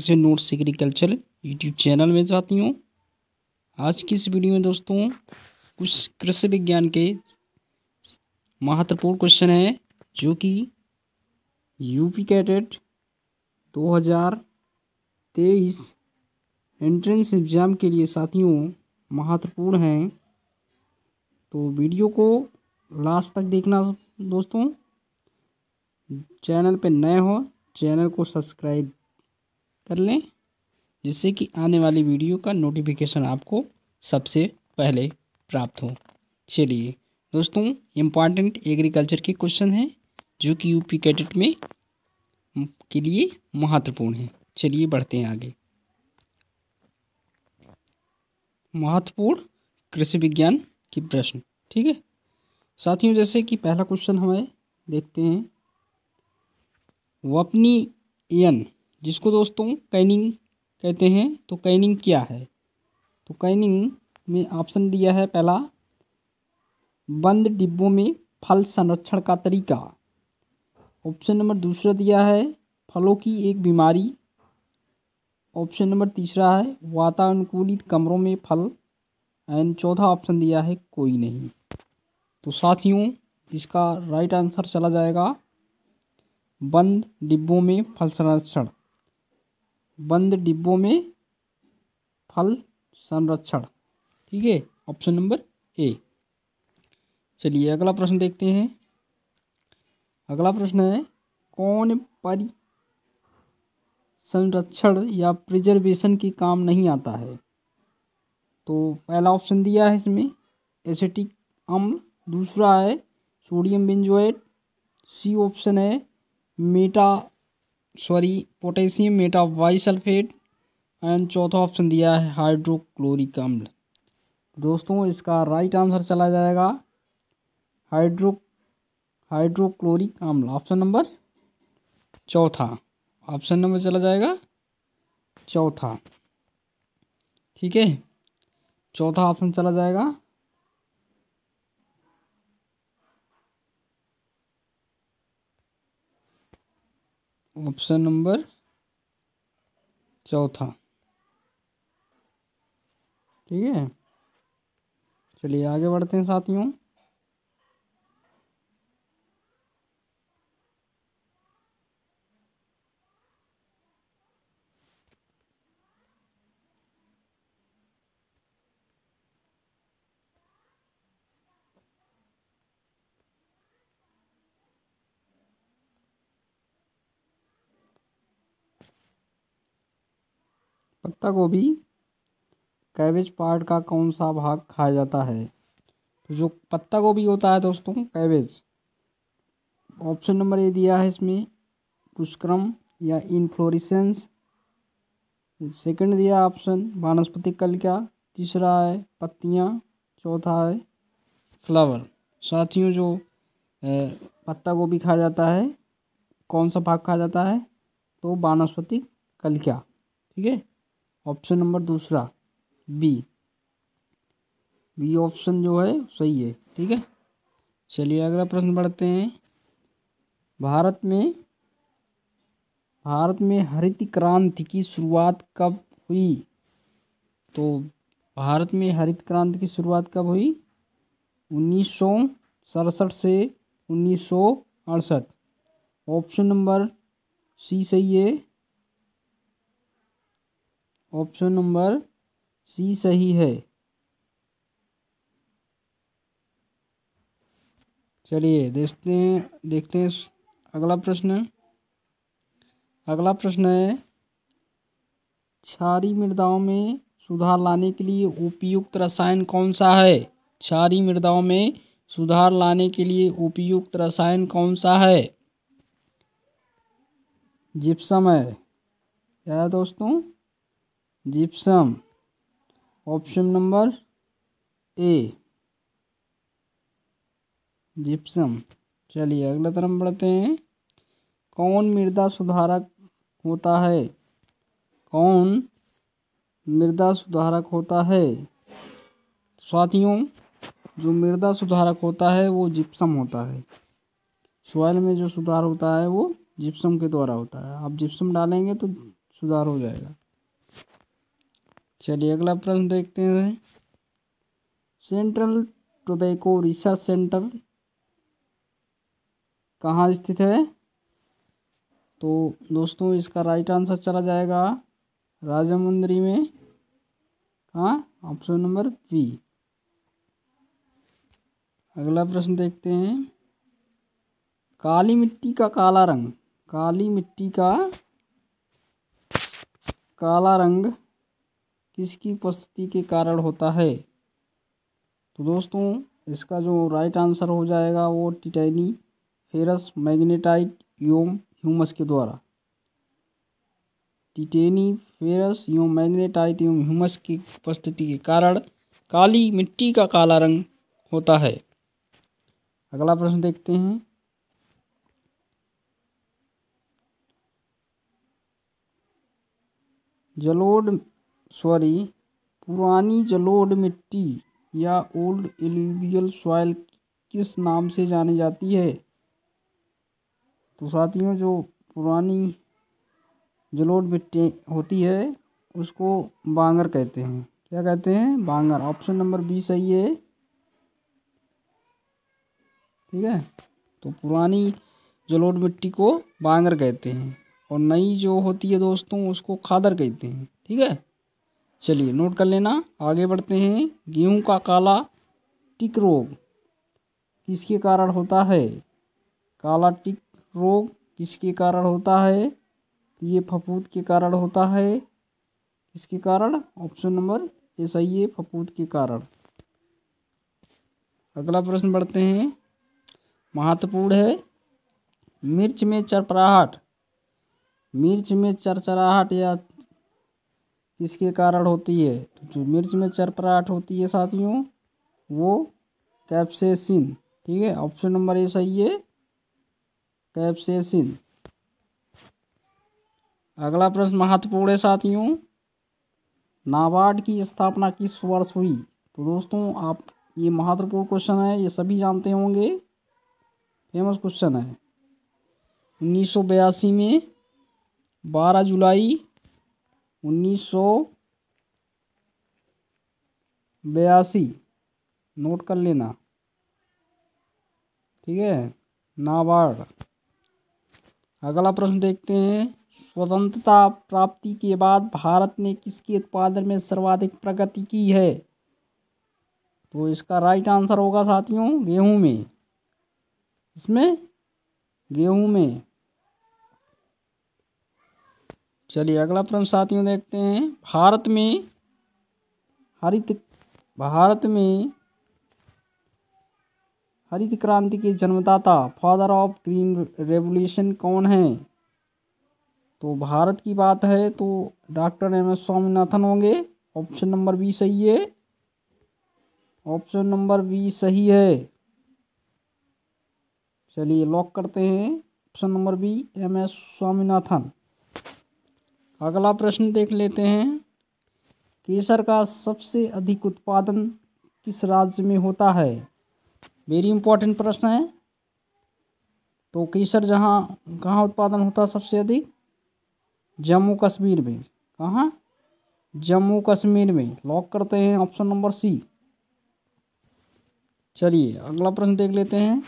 से notes agriculture YouTube channel में जाती हूँ आज की इस वीडियो में दोस्तों कुछ कृषि विज्ञान के महत्वपूर्ण क्वेश्चन हैं जो कि यूपी कैडेट 2023 एंट्रेंस एग्ज़ाम के लिए साथियों महत्वपूर्ण हैं तो वीडियो को लास्ट तक देखना दोस्तों चैनल पे नए हो चैनल को सब्सक्राइब कर लें जिससे कि आने वाली वीडियो का नोटिफिकेशन आपको सबसे पहले प्राप्त हो चलिए दोस्तों इम्पॉर्टेंट एग्रीकल्चर के क्वेश्चन हैं जो कि यूपी कैडेट में के लिए महत्वपूर्ण है चलिए बढ़ते हैं आगे महत्वपूर्ण कृषि विज्ञान के प्रश्न ठीक है साथियों जैसे कि पहला क्वेश्चन हमारे देखते हैं एन जिसको दोस्तों कैनिंग कहते हैं तो कैनिंग क्या है तो कैनिंग में ऑप्शन दिया है पहला बंद डिब्बों में फल संरक्षण का तरीका ऑप्शन नंबर दूसरा दिया है फलों की एक बीमारी ऑप्शन नंबर तीसरा है वातानुकूलित कमरों में फल एंड चौथा ऑप्शन दिया है कोई नहीं तो साथियों इसका राइट आंसर चला जाएगा बंद डिब्बों में फल संरक्षण बंद डिब्बों में फल संरक्षण ठीक है ऑप्शन नंबर ए चलिए अगला प्रश्न देखते हैं अगला प्रश्न है कौन परि संरक्षण या प्रिजर्वेशन की काम नहीं आता है तो पहला ऑप्शन दिया है इसमें एसिटिक अम्ल दूसरा है सोडियम बेंजोएट सी ऑप्शन है मेटा सॉरी पोटेशियम मेटा वाई सल्फेट एंड चौथा ऑप्शन दिया है हाइड्रोक्लोरिक अम्ल दोस्तों इसका राइट आंसर चला जाएगा हाइड्रो हाइड्रोक्लोरिक अम्ल ऑप्शन नंबर चौथा ऑप्शन नंबर चला जाएगा चौथा ठीक है चौथा ऑप्शन चला जाएगा ऑप्शन नंबर चौथा ठीक है चलिए आगे बढ़ते हैं साथियों पत्ता गोभी कैबेज पार्ट का कौन सा भाग खाया जाता है तो जो पत्ता गोभी होता है दोस्तों कैबेज ऑप्शन नंबर ए दिया है इसमें पुष्क्रम या इनफ्लोरिसेंस सेकंड दिया ऑप्शन वानस्पति कल क्या तीसरा है पत्तियाँ चौथा है फ्लावर साथियों जो पत्ता गोभी खाया जाता है कौन सा भाग खाया जाता है तो वानस्पति कल क्या ठीक है ऑप्शन नंबर दूसरा बी बी ऑप्शन जो है सही है ठीक है चलिए अगला प्रश्न पढ़ते हैं भारत में भारत में हरित क्रांति की शुरुआत कब हुई तो भारत में हरित क्रांति की शुरुआत कब हुई उन्नीस सौ सड़सठ से उन्नीस सौ अड़सठ ऑप्शन नंबर सी सही है ऑप्शन नंबर सी सही है चलिए देखते हैं देखते हैं अगला प्रश्न अगला प्रश्न है क्षारी मृदाओं में सुधार लाने के लिए उपयुक्त रसायन कौन सा है क्षारी मृदाओं में सुधार लाने के लिए उपयुक्त रसायन कौन सा है जिप्सम है क्या दोस्तों gypsum option number A gypsum चलिए अगला तरफ पढ़ते हैं कौन मृदा सुधारक होता है कौन मृदा सुधारक होता है साथियों जो मृदा सुधारक होता है वो जिप्सम होता है सॉइल में जो सुधार होता है वो जिप्सम के द्वारा होता है आप जिप्सम डालेंगे तो सुधार हो जाएगा चलिए अगला प्रश्न देखते हैं सेंट्रल टोबैको रिसर्च सेंटर कहाँ स्थित है तो दोस्तों इसका राइट आंसर चला जाएगा राजामुंदरी में कहाँ ऑप्शन नंबर बी अगला प्रश्न देखते हैं काली मिट्टी का काला रंग काली मिट्टी का काला रंग किसकी उपस्थिति के कारण होता है तो दोस्तों इसका जो राइट आंसर हो जाएगा वो टिटैनी फेरस मैग्नेटाइट योम ह्यूमस के द्वारा टिटेनी फेरस योम मैग्नेटाइट एवं ह्यूमस की उपस्थिति के कारण काली मिट्टी का काला रंग होता है अगला प्रश्न देखते हैं जलोड सॉरी पुरानी जलोढ़ मिट्टी या ओल्ड एलुवियल सॉइल किस नाम से जानी जाती है तो साथियों जो पुरानी जलोढ़ मिट्टी होती है उसको बांगर कहते हैं क्या कहते हैं बांगर ऑप्शन नंबर बी सही है ठीक है तो पुरानी जलोढ़ मिट्टी को बांगर कहते हैं और नई जो होती है दोस्तों उसको खादर कहते हैं ठीक है चलिए नोट कर लेना आगे बढ़ते हैं गेहूं का काला टिक रोग किसके कारण होता है काला टिक रोग किसके कारण होता है ये फफूद के कारण होता है किसके कारण ऑप्शन नंबर ये सही है फफूद के कारण अगला प्रश्न बढ़ते हैं महत्वपूर्ण है मिर्च में चरपराहट मिर्च में चरचराहट या किसके कारण होती है तो जो मिर्च में चरपराहट होती है साथियों वो कैप्सेसिन ठीक है ऑप्शन नंबर ए सही है कैप्सेसिन अगला प्रश्न महत्वपूर्ण है साथियों नाबार्ड की स्थापना किस वर्ष हुई तो दोस्तों आप ये महत्वपूर्ण क्वेश्चन है ये सभी जानते होंगे फेमस क्वेश्चन है उन्नीस में 12 जुलाई उन्नीस सौ बयासी नोट कर लेना ठीक है नाबार्ड अगला प्रश्न देखते हैं स्वतंत्रता प्राप्ति के बाद भारत ने किसके उत्पादन में सर्वाधिक प्रगति की है तो इसका राइट आंसर होगा साथियों गेहूं में इसमें गेहूं में चलिए अगला प्रश्न साथियों देखते हैं भारत में हरित भारत में हरित क्रांति के जन्मदाता फादर ऑफ ग्रीन रेवोल्यूशन कौन है तो भारत की बात है तो डॉक्टर एम एस स्वामीनाथन होंगे ऑप्शन नंबर बी सही है ऑप्शन नंबर बी सही है चलिए लॉक करते हैं option number B M S Swaminathan अगला प्रश्न देख लेते हैं केसर का सबसे अधिक उत्पादन किस राज्य में होता है वेरी इंपॉर्टेंट प्रश्न है तो केसर जहाँ कहाँ उत्पादन होता सबसे अधिक जम्मू कश्मीर में कहाँ जम्मू कश्मीर में लॉक करते हैं ऑप्शन नंबर सी चलिए अगला प्रश्न देख लेते हैं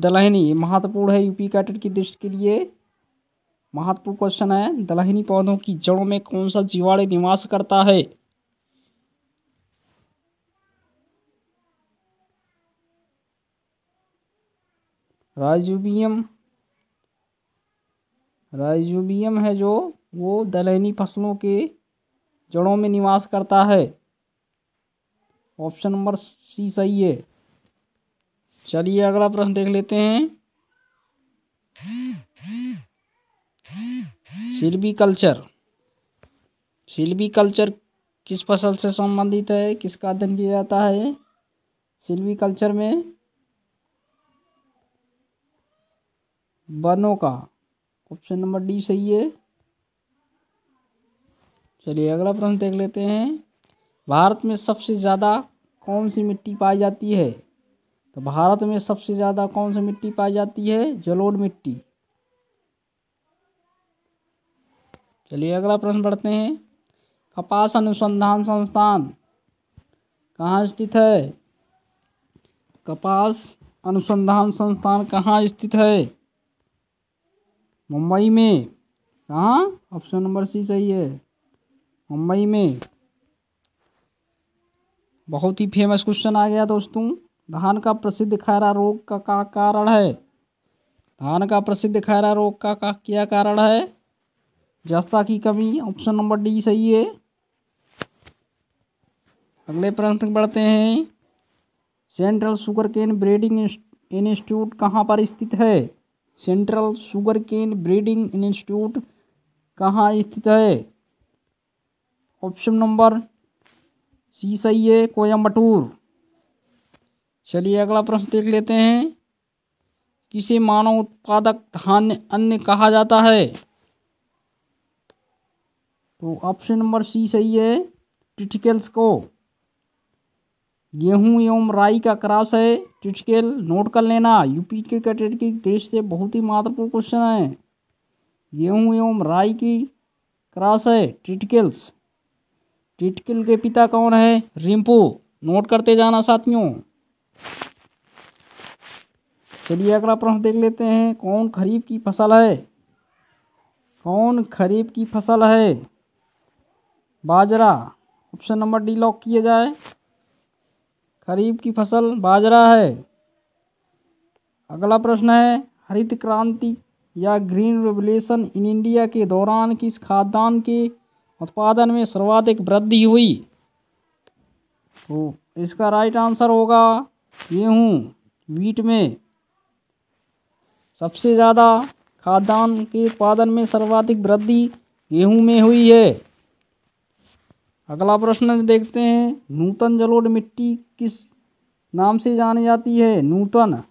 दलहनी महत्वपूर्ण है यूपी कैडेट की दृष्टि के लिए महत्वपूर्ण क्वेश्चन है दलहनी पौधों की जड़ों में कौन सा जीवाणु निवास करता है राइजोबियम राइजोबियम है जो वो दलहनी फसलों के जड़ों में निवास करता है ऑप्शन नंबर सी सही है चलिए अगला प्रश्न देख लेते हैं सिल्वीकल्चर सिल्वीकल्चर किस फसल से संबंधित है किसका अध्ययन किया जाता है सिल्वीकल्चर में वनों का ऑप्शन नंबर डी सही है चलिए अगला प्रश्न देख लेते हैं भारत में सबसे ज़्यादा कौन सी मिट्टी पाई जाती है तो भारत में सबसे ज़्यादा कौन सी मिट्टी पाई जाती है जलोढ़ मिट्टी चलिए अगला प्रश्न पढ़ते हैं कपास अनुसंधान संस्थान कहाँ स्थित है कपास अनुसंधान संस्थान कहाँ स्थित है मुंबई में कहाँ ऑप्शन नंबर सी सही है मुंबई में बहुत ही फेमस क्वेश्चन आ गया दोस्तों धान का प्रसिद्ध खैरा रोग का क्या कारण है धान का प्रसिद्ध खैरा रोग का क्या कारण है जस्ता की कमी ऑप्शन नंबर डी सही है अगले प्रश्न तक बढ़ते हैं central sugar cane breeding institute कहाँ पर स्थित है central sugar cane breeding institute कहाँ स्थित है ऑप्शन नंबर सी सही है कोयम्बटूर चलिए अगला प्रश्न देख लेते हैं किसे मानव उत्पादक धान्य अन्य कहा जाता है तो ऑप्शन नंबर सी सही है टिटिकल्स को गेहूँ एवं राई का क्रास है टिटिकल नोट कर लेना यूपी के कैटेट की देश से बहुत ही महत्वपूर्ण क्वेश्चन है गेहूँ एवं राई की क्रास है टिटिकल्स टिटकिल के पिता कौन है रिम्पू नोट करते जाना साथियों चलिए अगला प्रश्न देख लेते हैं कौन खरीफ की फसल है कौन खरीफ की फसल है बाजरा ऑप्शन नंबर डी लॉक किया जाए खरीफ की फसल बाजरा है अगला प्रश्न है हरित क्रांति या ग्रीन रेवल्यूशन इन इंडिया के दौरान किस खाद्यान्न के उत्पादन में सर्वाधिक वृद्धि हुई तो इसका राइट आंसर होगा गेहूँ वीट में सबसे ज़्यादा खाद्यान्न के उत्पादन में सर्वाधिक वृद्धि गेहूँ में हुई है अगला प्रश्न देखते हैं नूतन जलोढ़ मिट्टी किस नाम से जानी जाती है नूतन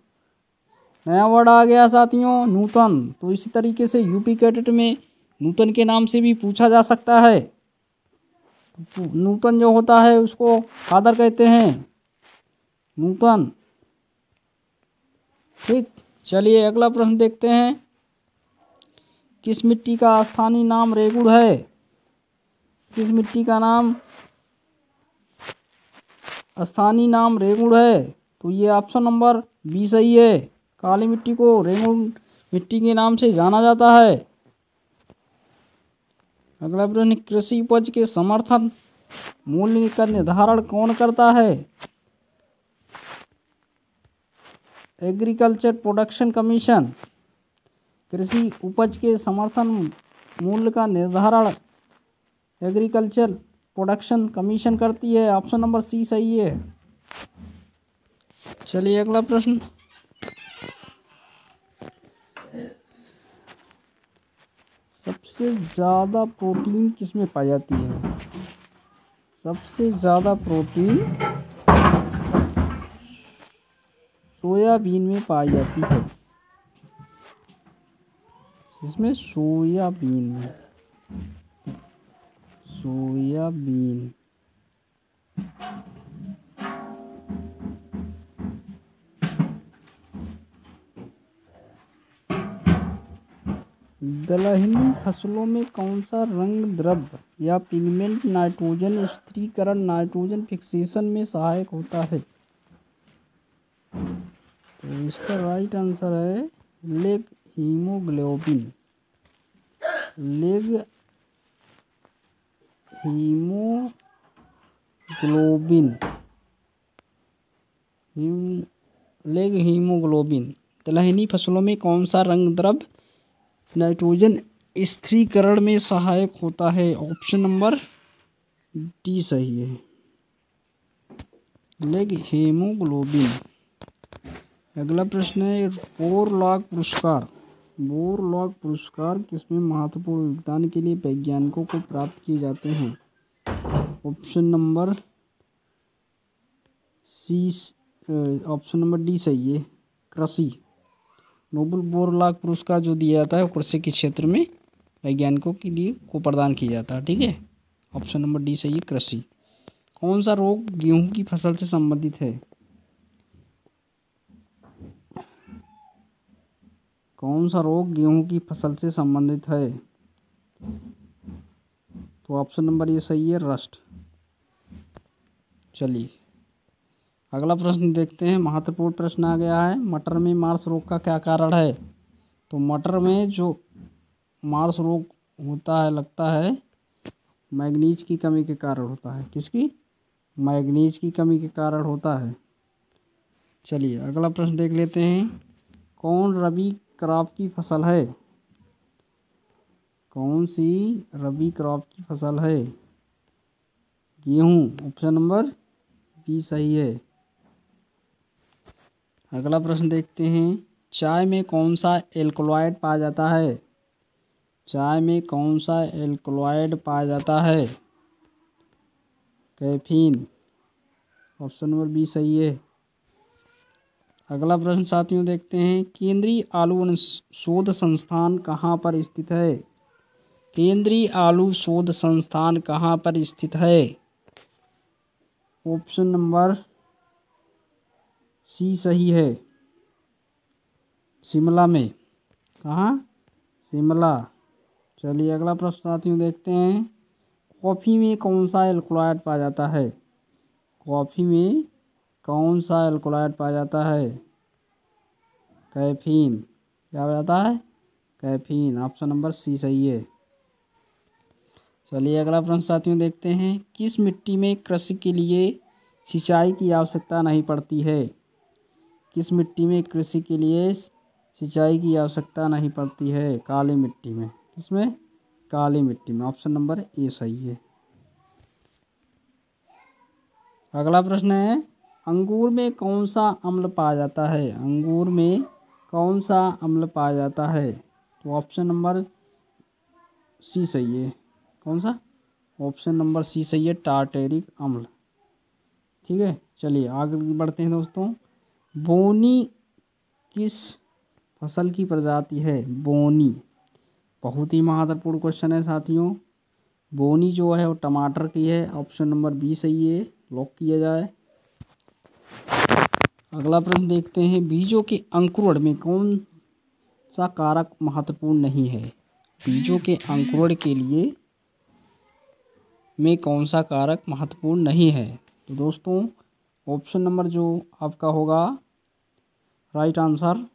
नया वर्ड आ गया साथियों नूतन तो इसी तरीके से यूपी कैडेट में नूतन के नाम से भी पूछा जा सकता है तो नूतन जो होता है उसको फादर कहते हैं नूतन ठीक चलिए अगला प्रश्न देखते हैं किस मिट्टी का स्थानीय नाम रेगुड़ है किस मिट्टी का नाम स्थानीय नाम रेगुड़ है तो ये ऑप्शन नंबर बी सही है काली मिट्टी को रेगुड़ मिट्टी के नाम से जाना जाता है अगला प्रश्न कृषि उपज के समर्थन मूल्य का निर्धारण कौन करता है एग्रीकल्चर प्रोडक्शन कमीशन कृषि उपज के समर्थन मूल्य का निर्धारण एग्रीकल्चर प्रोडक्शन कमीशन करती है ऑप्शन नंबर सी सही है चलिए अगला प्रश्न सबसे ज़्यादा प्रोटीन किस में पाई जाती है सबसे ज़्यादा प्रोटीन सोयाबीन में पाई जाती है इसमें सोयाबीन में सोयाबीन दलहनी फसलों में कौन सा रंग द्रव्य या पिगमेंट नाइट्रोजन स्त्रीकरण नाइट्रोजन फिक्सेशन में सहायक होता है तो इसका राइट आंसर है leghaemoglobin leghaemoglobin leghaemoglobin दलहनी फसलों में कौन सा रंग द्रव नाइट्रोजन स्थिरीकरण में सहायक होता है ऑप्शन नंबर डी सही है लेग हेमोग्लोबिन अगला प्रश्न है लाख पुरस्कार बोरलॉग पुरस्कार किसमें महत्वपूर्ण योगदान के लिए वैज्ञानिकों को प्राप्त किए जाते हैं option number C option number D सही है कृषि नोबल बोरलॉग पुरस्कार जो दिया जाता है वो कृषि के क्षेत्र में वैज्ञानिकों के लिए को प्रदान किया जाता है ठीक है ऑप्शन नंबर डी सही है कृषि कौन सा रोग गेहूं की फसल से संबंधित है कौन सा रोग गेहूं की फसल से संबंधित है तो ऑप्शन नंबर ये सही है रस्ट चलिए अगला प्रश्न देखते हैं महत्वपूर्ण प्रश्न आ गया है मटर में मार्स रोग का क्या कारण है तो मटर में जो मार्स रोग होता है लगता है मैग्नीज की कमी के कारण होता है किसकी मैग्नीज की कमी के कारण होता है चलिए अगला प्रश्न देख लेते हैं कौन रबी क्रॉप की फसल है कौन सी रबी क्रॉप की फसल है गेहूँ ऑप्शन नंबर बी सही है अगला प्रश्न देखते हैं चाय में कौन सा एल्कोलाइड पाया जाता है चाय में कौन सा एल्कोलाइड पाया जाता है कैफीन ऑप्शन नंबर बी सही है अगला प्रश्न साथियों देखते हैं केंद्रीय आलू शोध संस्थान कहाँ पर स्थित है केंद्रीय आलू शोध संस्थान कहाँ पर स्थित है ऑप्शन नंबर सी सही है शिमला में कहाँ शिमला चलिए अगला प्रश्न साथियों देखते हैं कॉफ़ी में कौन सा एल्कोलाइड पाया जाता है कॉफ़ी में कौन सा एल्कोलाइड पाया जाता है कैफीन क्या पाया जाता है कैफीन ऑप्शन नंबर सी सही है चलिए अगला प्रश्न साथियों देखते हैं किस मिट्टी में कृषि के लिए सिंचाई की आवश्यकता नहीं पड़ती है किस मिट्टी में कृषि के लिए सिंचाई की आवश्यकता नहीं पड़ती है काली मिट्टी में किसमें काली मिट्टी में ऑप्शन नंबर ए सही है अगला प्रश्न है अंगूर में कौन सा अम्ल पाया जाता है अंगूर में कौन सा अम्ल पाया जाता है तो ऑप्शन नंबर सी सही है कौन सा ऑप्शन नंबर सी सही है टार्टेरिक अम्ल ठीक है चलिए आगे बढ़ते हैं दोस्तों बोनी किस फसल की प्रजाति है बोनी बहुत ही महत्वपूर्ण क्वेश्चन है साथियों बोनी जो है वो टमाटर की है ऑप्शन नंबर बी सही है लॉक किया जाए अगला प्रश्न देखते हैं बीजों के अंकुरण में कौन सा कारक महत्वपूर्ण नहीं है बीजों के अंकुरण के लिए में कौन सा कारक महत्वपूर्ण नहीं है तो दोस्तों ऑप्शन नंबर जो आपका होगा राइट आंसर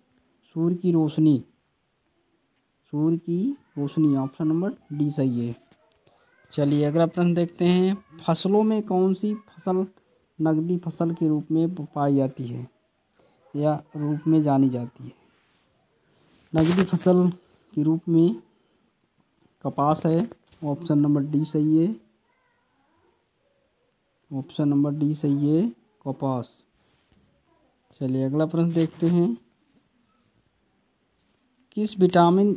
सूर्य की रोशनी सूर्य की रोशनी ऑप्शन नंबर डी सही है चलिए अगला प्रश्न देखते हैं फसलों में कौन सी फसल नकदी फसल के रूप में पाई जाती है या रूप में जानी जाती है नकदी फसल के रूप में कपास है ऑप्शन नंबर डी सही है ऑप्शन नंबर डी सही है कपास चलिए अगला प्रश्न देखते हैं किस विटामिन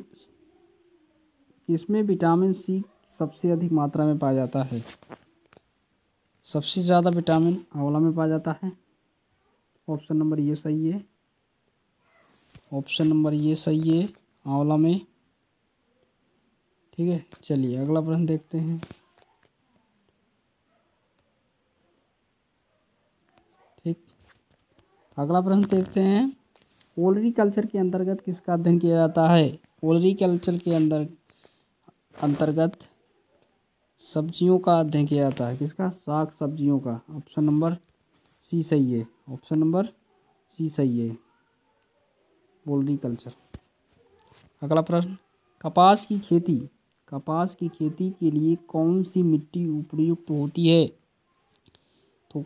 किसमें विटामिन सी सबसे अधिक मात्रा में पाया जाता है सबसे ज़्यादा विटामिन आंवला में पाया जाता है ऑप्शन नंबर ये सही है ऑप्शन नंबर ये सही है आंवला में ठीक है चलिए अगला प्रश्न देखते हैं ठीक अगला प्रश्न देखते हैं ओलरी कल्चर के अंतर्गत किसका अध्ययन किया जाता है ओलरी कल्चर के अंदर अंतर्गत सब्जियों का अध्ययन किया जाता है किसका साग सब्जियों का ऑप्शन नंबर सी सही है ऑप्शन नंबर सी सही है पोल्ट्री कल्चर अगला प्रश्न कपास की खेती कपास की खेती के लिए कौन सी मिट्टी उपयुक्त होती है तो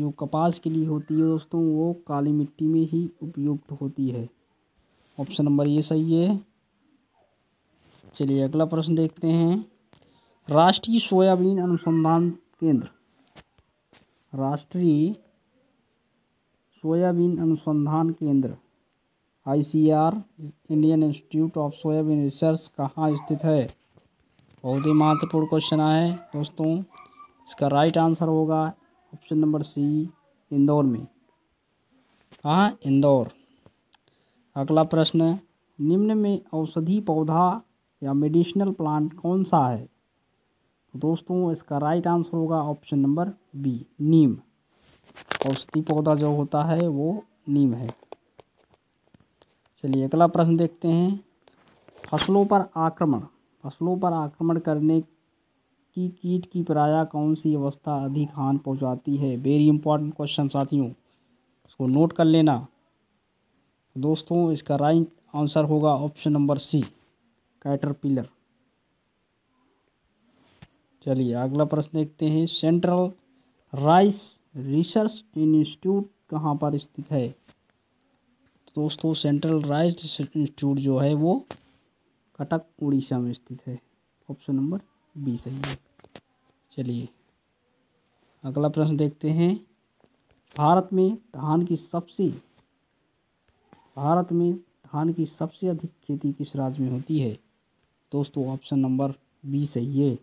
जो कपास के लिए होती है दोस्तों वो काली मिट्टी में ही उपयुक्त होती है ऑप्शन नंबर ये सही है चलिए अगला प्रश्न देखते हैं राष्ट्रीय सोयाबीन अनुसंधान केंद्र राष्ट्रीय सोयाबीन अनुसंधान केंद्र ICR Indian institute of soybean research कहाँ स्थित है बहुत ही महत्वपूर्ण क्वेश्चन है दोस्तों इसका राइट आंसर होगा ऑप्शन नंबर सी इंदौर में कहाँ इंदौर अगला प्रश्न निम्न में औषधि पौधा या मेडिसिनल प्लांट कौन सा है तो दोस्तों इसका राइट आंसर होगा ऑप्शन नंबर बी नीम औषधि पौधा जो होता है वो नीम है चलिए अगला प्रश्न देखते हैं फसलों पर आक्रमण फसलों पर आक्रमण करने की कीट की प्राया कौन सी अवस्था अधिक हान पहुंचाती है वेरी इंपॉर्टेंट क्वेश्चन साथियों इसको नोट कर लेना तो दोस्तों इसका राइट आंसर होगा ऑप्शन नंबर सी कैटरपिलर चलिए अगला प्रश्न देखते हैं सेंट्रल राइस रिसर्च इंस्टीट्यूट कहाँ पर स्थित है दोस्तों सेंट्रल राइस रिसर्च इंस्टीट्यूट जो है वो कटक उड़ीसा में स्थित है ऑप्शन नंबर बी सही है चलिए अगला प्रश्न देखते हैं भारत में धान की सबसे भारत में धान की सबसे अधिक खेती किस राज्य में होती है दोस्तों ऑप्शन नंबर बी सही है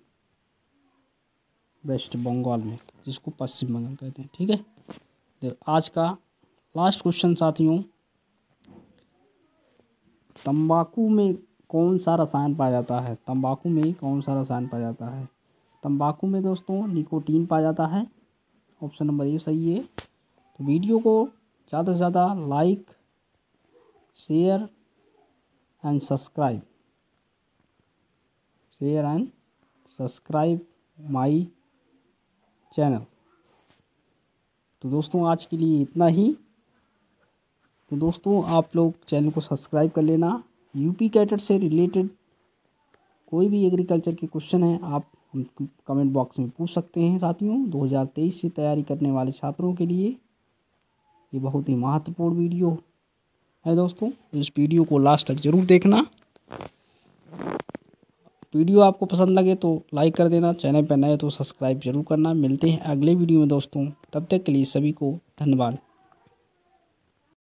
वेस्ट बंगाल में जिसको पश्चिम बंगाल कहते हैं ठीक है तो आज का लास्ट क्वेश्चन साथियों तंबाकू में कौन सा रसायन पाया जाता है तंबाकू में कौन सा रसायन पाया जाता है तंबाकू में दोस्तों निकोटीन पाया जाता है ऑप्शन नंबर ये सही है तो वीडियो को ज़्यादा से ज़्यादा like share and subscribe share and subscribe my channel तो दोस्तों आज के लिए इतना ही तो दोस्तों आप लोग चैनल को सब्सक्राइब कर लेना यूपी कैटर से रिलेटेड कोई भी एग्रीकल्चर के क्वेश्चन है आप हम कमेंट बॉक्स में पूछ सकते हैं साथियों 2023 से तैयारी करने वाले छात्रों के लिए ये बहुत ही महत्वपूर्ण वीडियो है दोस्तों इस वीडियो को लास्ट तक ज़रूर देखना वीडियो आपको पसंद लगे तो लाइक कर देना चैनल पर नए तो सब्सक्राइब जरूर करना मिलते हैं अगले वीडियो में दोस्तों तब तक के लिए सभी को धन्यवाद